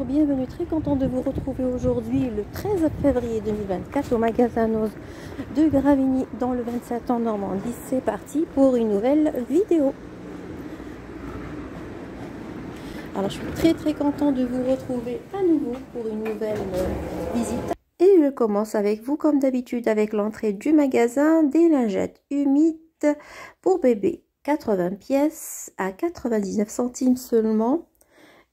bienvenue, très content de vous retrouver aujourd'hui le 13 février 2024 au magasin Noz de Gravigny dans le 27 en Normandie. C'est parti pour une nouvelle vidéo. Alors je suis très très content de vous retrouver à nouveau pour une nouvelle euh, visite. Et je commence avec vous comme d'habitude avec l'entrée du magasin des lingettes humides pour bébé. 80 pièces à 99 centimes seulement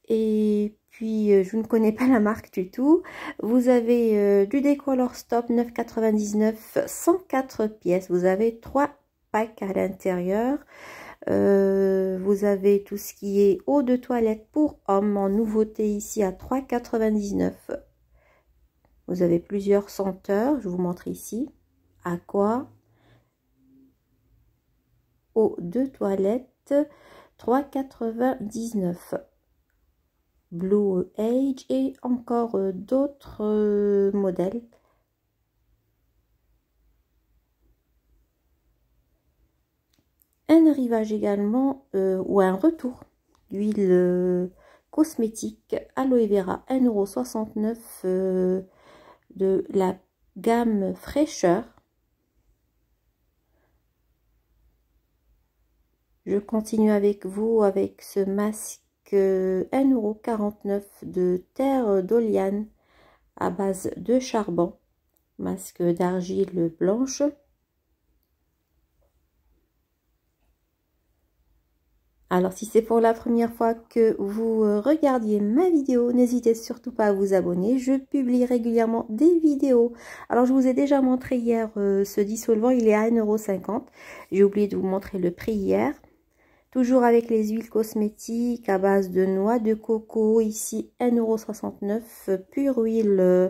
et euh, je ne connais pas la marque du tout. Vous avez euh, du décoller stop 9,99, 104 pièces. Vous avez trois packs à l'intérieur. Euh, vous avez tout ce qui est eau de toilette pour hommes en nouveauté ici à 3,99. Vous avez plusieurs senteurs, je vous montre ici. À quoi? eau de toilette, 3,99. Blue Age et encore euh, d'autres euh, modèles. Un arrivage également euh, ou un retour d'huile cosmétique aloe vera 1,69€ 69 de la gamme fraîcheur. Je continue avec vous avec ce masque 1,49€ de terre d'oliane à base de charbon, masque d'argile blanche. Alors si c'est pour la première fois que vous euh, regardiez ma vidéo, n'hésitez surtout pas à vous abonner. Je publie régulièrement des vidéos. Alors je vous ai déjà montré hier euh, ce dissolvant, il est à 1,50€. J'ai oublié de vous montrer le prix hier. Toujours avec les huiles cosmétiques à base de noix de coco, ici 1,69€, pure huile euh,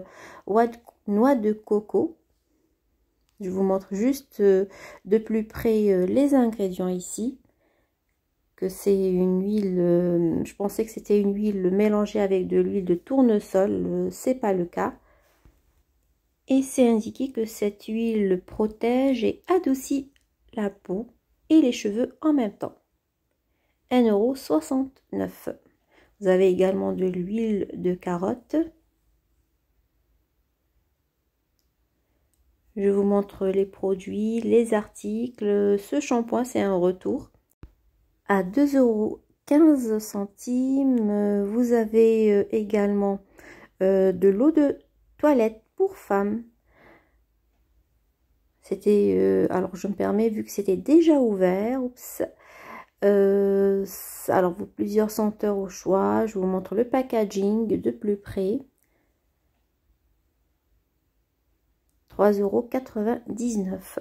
noix de coco. Je vous montre juste euh, de plus près euh, les ingrédients ici. Que c'est une huile, je pensais que c'était une huile mélangée avec de l'huile de tournesol, c'est pas le cas. Et c'est indiqué que cette huile protège et adoucit la peau et les cheveux en même temps. 1,69€. Vous avez également de l'huile de carotte. Je vous montre les produits, les articles. Ce shampoing, c'est un retour. À 2,15€, centimes, vous avez euh, également euh, de l'eau de toilette pour femmes. C'était, euh, alors je me permets, vu que c'était déjà ouvert, euh, alors, vous plusieurs senteurs au choix, je vous montre le packaging de plus près. 3,99€.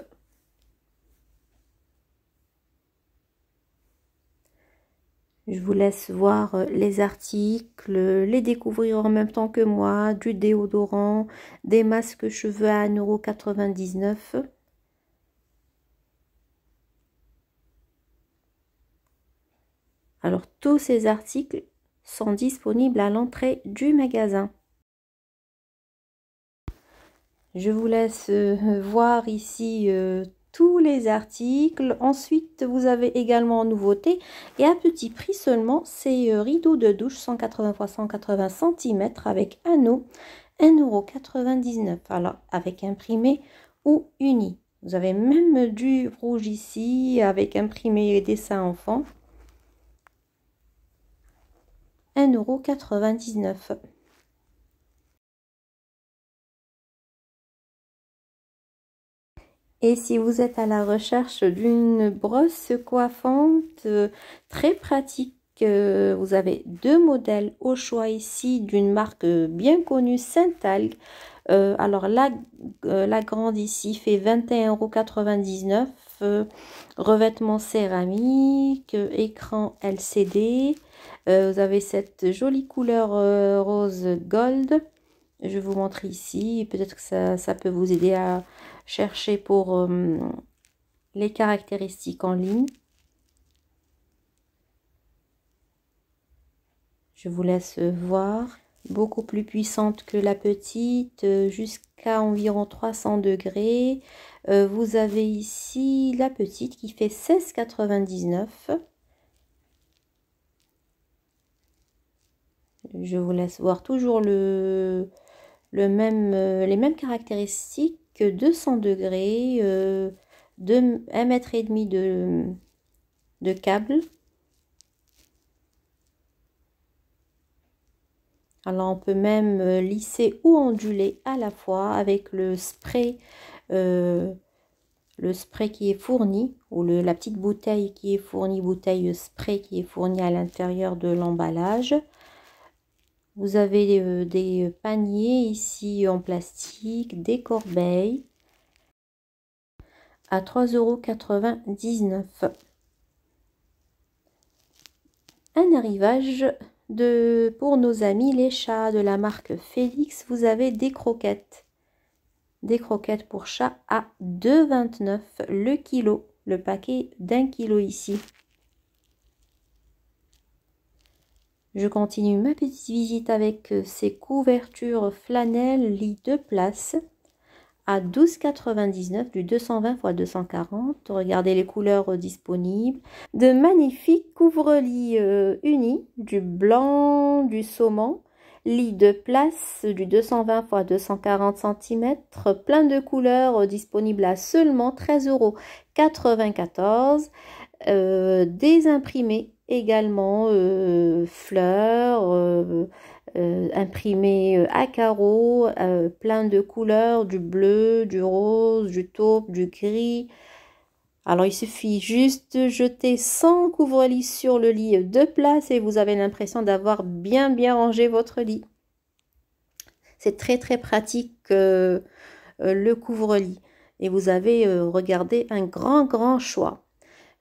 Je vous laisse voir euh, les articles, les découvrir en même temps que moi, du déodorant, des masques cheveux à 1,99€. Alors tous ces articles sont disponibles à l'entrée du magasin. Je vous laisse euh, voir ici euh, tous les articles. Ensuite, vous avez également en nouveauté et à petit prix seulement ces euh, rideaux de douche 180 x 180 cm avec anneau 1,99€. Alors avec imprimé ou uni. Vous avez même du rouge ici avec imprimé et dessin enfant. Et si vous êtes à la recherche d'une brosse coiffante euh, très pratique, euh, vous avez deux modèles au choix ici d'une marque bien connue, saint euh, alors la, la, grande ici fait 21,99€, euh, revêtement céramique, écran LCD, euh, vous avez cette jolie couleur euh, rose gold. Je vous montre ici. Peut-être que ça, peut vous aider à chercher pour euh, les caractéristiques en ligne. Je vous laisse voir. Beaucoup plus puissante que la petite, jusqu'à environ 300 degrés. vous avez ici la petite qui fait 16,99 je vous laisse voir toujours le, le même, euh, les mêmes caractéristiques que 200 degrés, euh, 1 mètre et demi de, de câble. Alors on peut même euh, lisser ou onduler à la fois avec le spray, euh, le spray qui est fourni ou le, la petite bouteille qui est fournie, bouteille spray qui est fournie à l'intérieur de l'emballage. Vous avez euh, des paniers ici en plastique, des corbeilles à 3,99€. Un arrivage de, pour nos amis les chats de la marque Félix. Vous avez des croquettes. Des croquettes pour chats à 2,29 le kilo. Le paquet d'un kilo ici. Je continue ma petite visite avec euh, ces couvertures flanelle lit de place à 12,99 du 220 x 240. Regardez les couleurs euh, disponibles. De magnifiques couvre-lits euh, unis, du blanc, du saumon. Lit de place du 220 x 240 cm, plein de couleurs disponibles à seulement 13,94 euros. Des imprimés également euh, fleurs, euh, euh, imprimées à carreaux, plein de couleurs, du bleu, du rose, du taupe, du gris. Alors il suffit juste de jeter 100 couvre-lits sur le lit de place et vous avez l'impression d'avoir bien bien rangé votre lit. C'est très très pratique le couvre-lit et vous avez regardé un grand grand choix.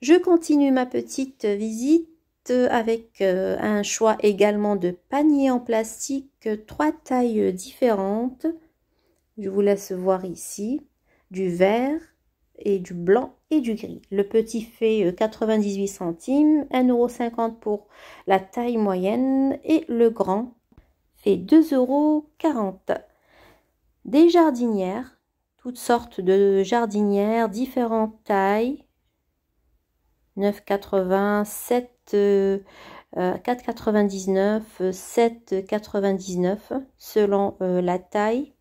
Je continue ma petite visite avec euh, un choix également de panier en plastique, trois tailles différentes. Je vous laisse voir ici du vert et du blanc et du gris. Le petit fait 98 euh, centimes, 1,50€ pour la taille moyenne et le grand fait 2,40€. Des jardinières, toutes sortes de jardinières, différentes tailles, 9,87 4,99, 7,99 selon euh, la taille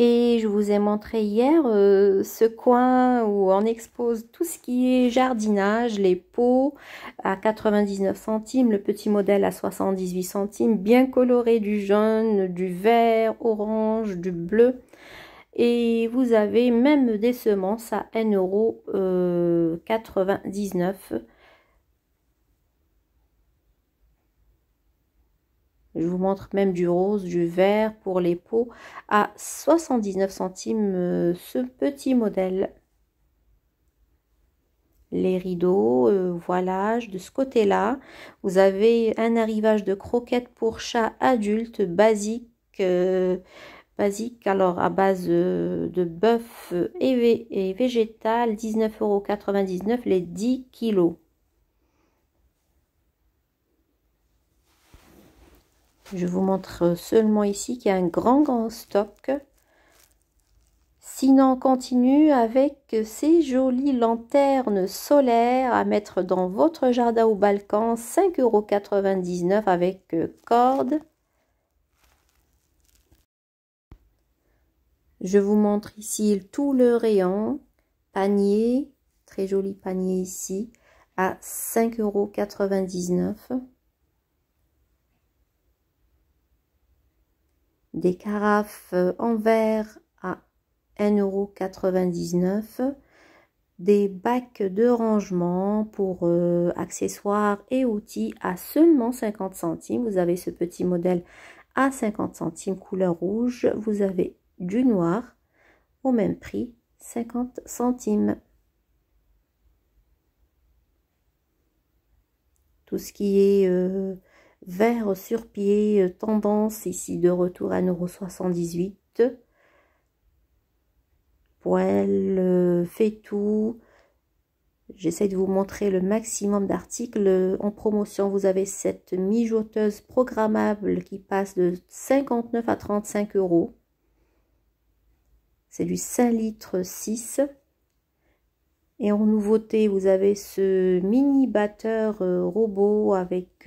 et je vous ai montré hier euh, ce coin où on expose tout ce qui est jardinage, les pots à 99 centimes, le petit modèle à 78 centimes, bien coloré du jaune, du vert, orange, du bleu. Et vous avez même des semences à 1,99 euro. Euh, Je vous montre même du rose, du vert pour les peaux à 79 centimes euh, ce petit modèle. Les rideaux, euh, voilà, de ce côté-là, vous avez un arrivage de croquettes pour chat adulte basique. Euh, basique, alors à base de bœuf et, végétal, 19,99€ les 10 kilos. Je vous montre seulement ici qu'il y a un grand, grand stock. Sinon, continue avec ces jolies lanternes solaires à mettre dans votre jardin ou balcon. 5,99€ avec euh, cordes Je vous montre ici tout le rayon. Panier, très joli panier ici, à 5,99 euros. des carafes euh, en verre à 1,99€, des bacs de rangement pour euh, accessoires et outils à seulement 50 centimes. Vous avez ce petit modèle à 50 centimes couleur rouge. Vous avez du noir au même prix, 50 centimes. Tout ce qui est... Euh, vert sur pied, euh, tendance ici de retour à 78 poêle euh, fait tout. J'essaie de vous montrer le maximum d'articles. En promotion, vous avez cette mijoteuse programmable qui passe de 59 à 35 euros. C'est du 5 litres 6. Et en nouveauté, vous avez ce mini batteur euh, robot avec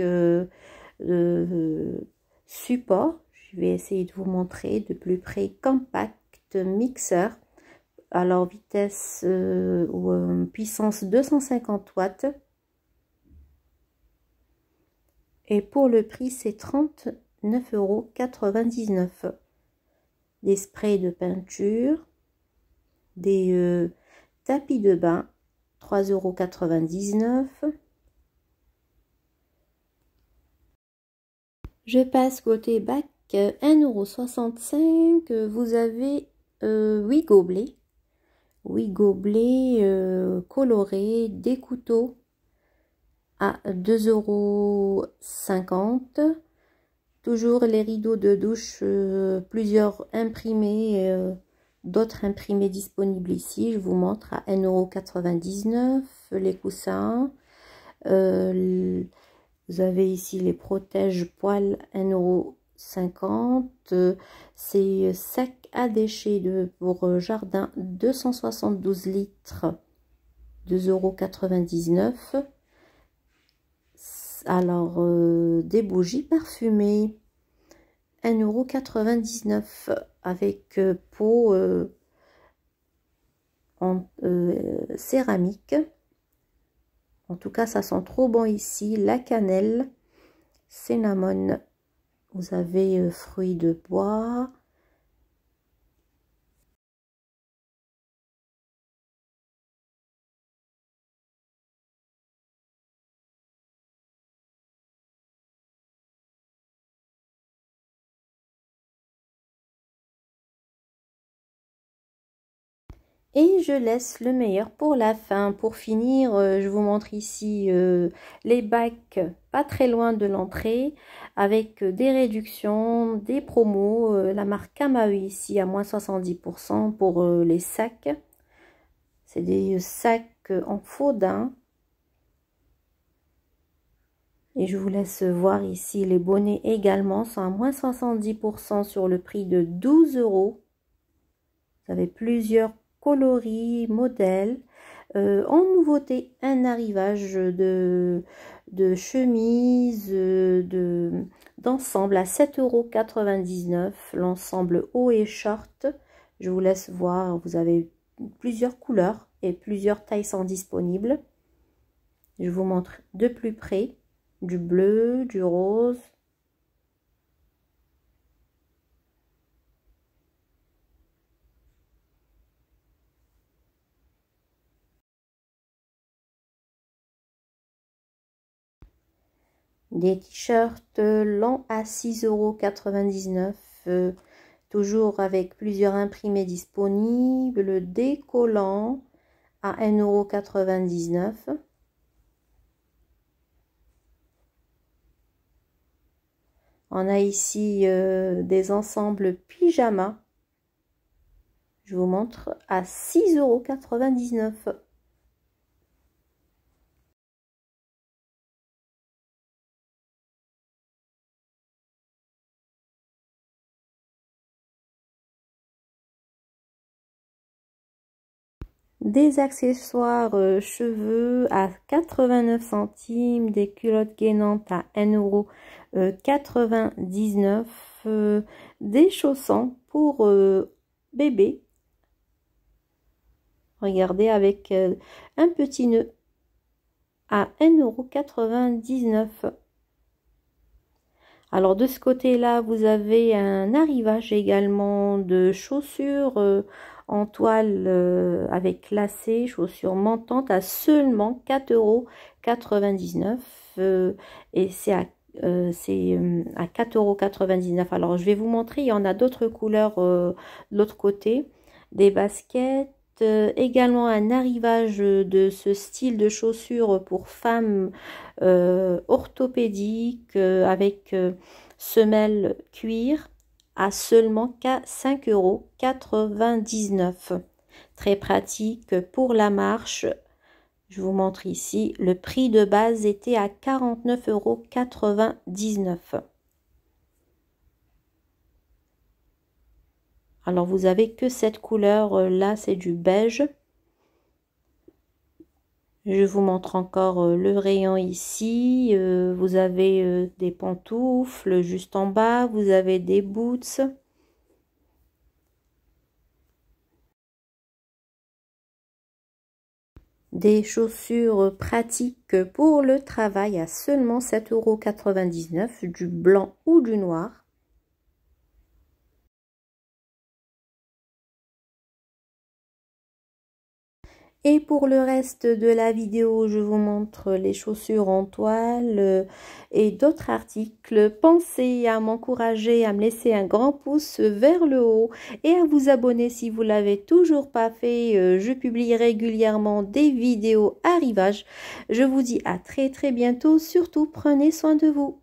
euh, support. Je vais essayer de vous montrer de plus près. Compact mixeur. Alors vitesse euh, ou euh, puissance 250 watts. Et pour le prix, c'est 39,99 euros. Des sprays de peinture, des tapis de bain, 3,99 euros. Je passe côté bac, 1,65€. Euh, vous avez euh, 8 gobelets. 8 gobelets euh, colorés, des couteaux à 2,50€. Toujours les rideaux de douche, euh, plusieurs imprimés, d'autres imprimés disponibles ici. Je vous montre à 1,99€. Les coussins. Vous avez ici les protèges poils 1,50€. C'est euh, sac à déchets de, pour euh, jardin 272 litres, 2,99€. Alors, euh, des bougies parfumées, 1,99€ avec peau en céramique. En tout cas, ça sent trop bon ici. La cannelle, cinnamon. Vous avez euh, fruits de bois, Et je laisse le meilleur pour la fin. Pour finir, euh, je vous montre ici euh, les bacs pas très loin de l'entrée avec euh, des réductions, des promos. la marque Kamae ici à moins 70% pour les sacs. C'est des sacs en faux d'un. Et je vous laisse voir ici les bonnets également sont à moins 70% sur le prix de 12 euros. Vous avez plusieurs coloris, modèles. Euh, en nouveauté, un arrivage de, de chemises de, d'ensemble à 7,99€. L'ensemble haut et short. Je vous laisse voir, vous avez plusieurs couleurs et plusieurs tailles sont disponibles. Je vous montre de plus près du bleu, du rose, Des t-shirts longs à 6,99€, euh, toujours avec plusieurs imprimés disponibles. Des collants à 1,99€. On a ici euh, des ensembles pyjama. Je vous montre à 6,99€. des accessoires euh, cheveux à 89 centimes, des culottes gainantes à 1,99€, euro, euh, euh, des chaussons pour bébé. Regardez avec un petit nœud à 1,99€. Alors de ce côté-là, vous avez un arrivage également de chaussures en toile euh, avec lacets, chaussures montantes à seulement 4,99 euros. Euh, et c'est à euh, c'est vingt 4,99€. Alors, je vais vous montrer, il y en a d'autres couleurs de l'autre côté. Des baskets, également un arrivage de ce style de chaussures pour femmes orthopédiques avec semelles cuir à seulement 5,99 euros. Très pratique pour la marche. Je vous montre ici, le prix de base était à 49 euros. Alors vous avez que cette couleur euh, là, c'est du beige. Je vous montre encore euh, le rayon ici. Euh, vous avez euh, des pantoufles juste en bas. Vous avez des boots. Des chaussures pratiques pour le travail à seulement 7,99€ du blanc ou du noir. Et pour le reste de la vidéo, je vous montre les chaussures en toile euh, et d'autres articles. Pensez à m'encourager à me laisser un grand pouce vers le haut et à vous abonner si vous l'avez toujours pas fait. Euh, je publie régulièrement des vidéos rivage Je vous dis à très très bientôt. Surtout, prenez soin de vous.